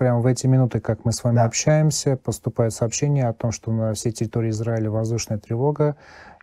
прямо в эти минуты, как мы с вами да. общаемся, поступает сообщение о том, что на всей территории Израиля воздушная тревога.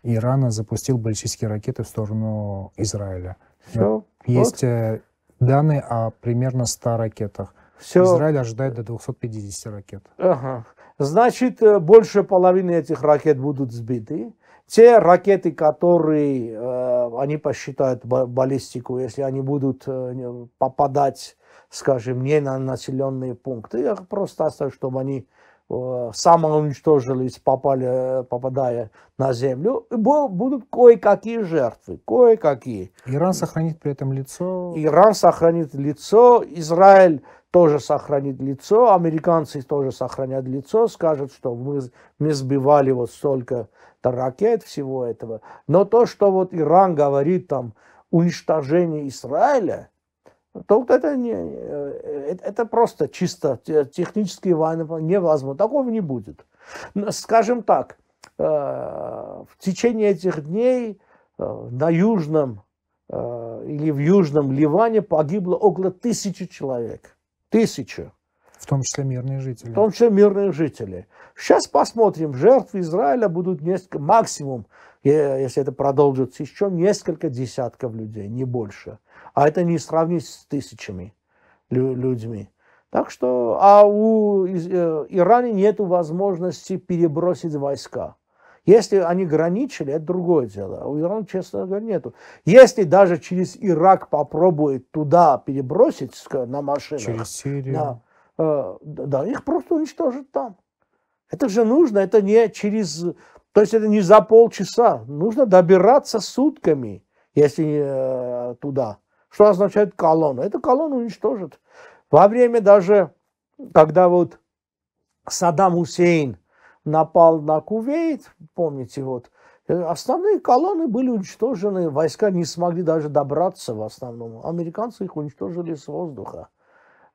Иран запустил баллистические ракеты в сторону Израиля. Все. Есть э, данные о примерно 100 ракетах. Все. Израиль ожидает до 250 ракет. Ага. Значит, э, больше половины этих ракет будут сбиты. Те ракеты, которые э, они посчитают баллистику, если они будут э, попадать скажем, не на населенные пункты. Я просто оставил, чтобы они э, самоуничтожились, попали, э, попадая на землю, будут кое-какие жертвы, кое-какие. Иран сохранит при этом лицо? Иран сохранит лицо, Израиль тоже сохранит лицо, американцы тоже сохранят лицо, скажут, что мы, мы сбивали вот столько ракет всего этого. Но то, что вот Иран говорит там уничтожение Израиля, только это, не, э, э, это просто чисто технические войны невозможно. Такого не будет. Скажем так, э, в течение этих дней на южном или в южном Ливане погибло около тысячи человек. Тысяча. В том числе мирные жители. В том числе мирные жители. Сейчас посмотрим. Жертвы Израиля будут несколько, максимум, если это продолжится еще, несколько десятков людей, не больше. А это не сравнить с тысячами людьми. Так что, а у э, Ирана нет возможности перебросить войска. Если они граничили, это другое дело. А у Ирана, честно говоря, нету. Если даже через Ирак попробует туда перебросить на машинах... Через Сирию. На, э, да, их просто уничтожат там. Это же нужно, это не через... То есть это не за полчаса. Нужно добираться сутками, если э, туда. Что означает колонна? Это колонну уничтожит. Во время даже, когда вот Саддам Хусейн напал на Кувейт, помните, вот, э, основные колонны были уничтожены, войска не смогли даже добраться в основном. Американцы их уничтожили с воздуха.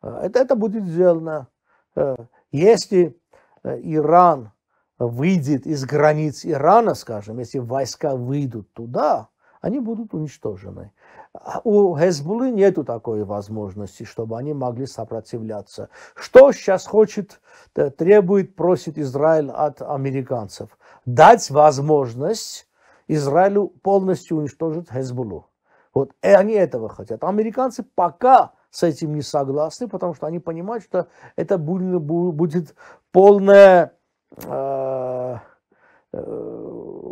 Э, это, это будет сделано. Э, если Иран выйдет из границ Ирана, скажем, если войска выйдут туда, они будут уничтожены. А у Хезбулы нет такой возможности, чтобы они могли сопротивляться. Что сейчас хочет, э, требует, просит Израиль от американцев? Дать возможность Израилю полностью уничтожить Хезбулу. Вот и э, они этого хотят. Американцы пока с этим не согласны, потому что они понимают, что это будет, будет полная э, э,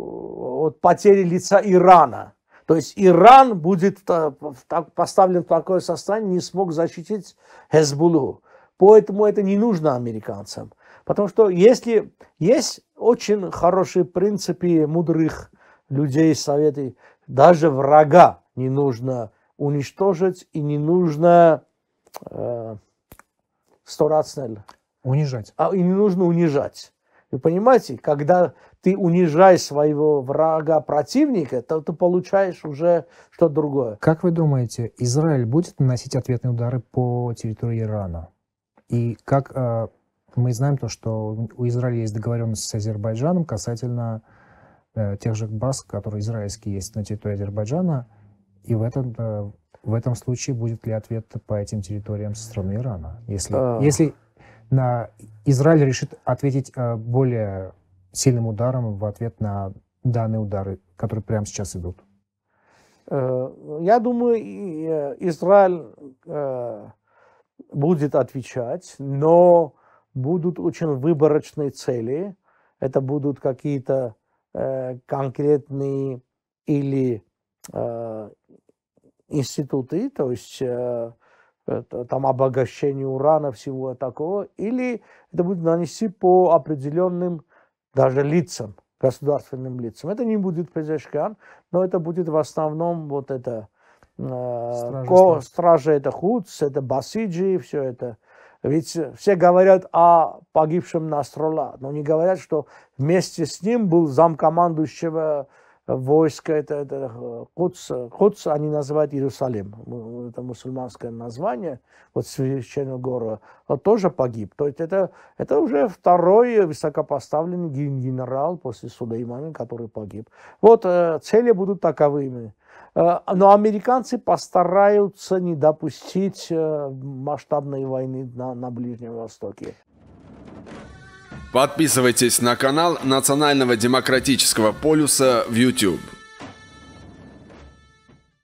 вот, потеря лица Ирана. То есть Иран будет поставлен в такое состояние, не смог защитить Хезбулу. Поэтому это не нужно американцам. Потому что если есть очень хорошие принципы мудрых людей Советы, даже врага не нужно уничтожить и не нужно э, сто раз Унижать. А и не нужно унижать. Вы понимаете, когда ты унижаешь своего врага, противника, то ты получаешь уже что-то другое. Как вы думаете, Израиль будет наносить ответные удары по территории Ирана? И как э, мы знаем то, что у Израиля есть договоренность с Азербайджаном касательно э, тех же баз, которые израильские есть на территории Азербайджана, и в этом э, в этом случае будет ли ответ по этим территориям со стороны Ирана, если а... если на Израиль решит ответить э, более сильным ударом в ответ на данные удары, которые прямо сейчас идут? Э, я думаю, э, Израиль э, будет отвечать, но будут очень выборочные цели. Это будут какие-то конкретные или институты, то есть там обогащение урана, всего такого, или это будет нанести по определенным даже лицам, государственным лицам. Это не будет Пезешкан, но это будет в основном вот это э, стражи, стражи это худс, это Басиджи, все это. Ведь все говорят о погибшем Насрола, но не говорят, что вместе с ним был замкомандующего войска, это, это худс, э, худс они называют Иерусалим это мусульманское название, вот священного гору, он тоже погиб. То есть это, это уже второй высокопоставленный генерал после Сулеймана, который погиб. Вот э, цели будут таковыми. Э, но американцы постараются не допустить э, масштабной войны на, на Ближнем Востоке. Подписывайтесь на канал Национального демократического полюса в YouTube.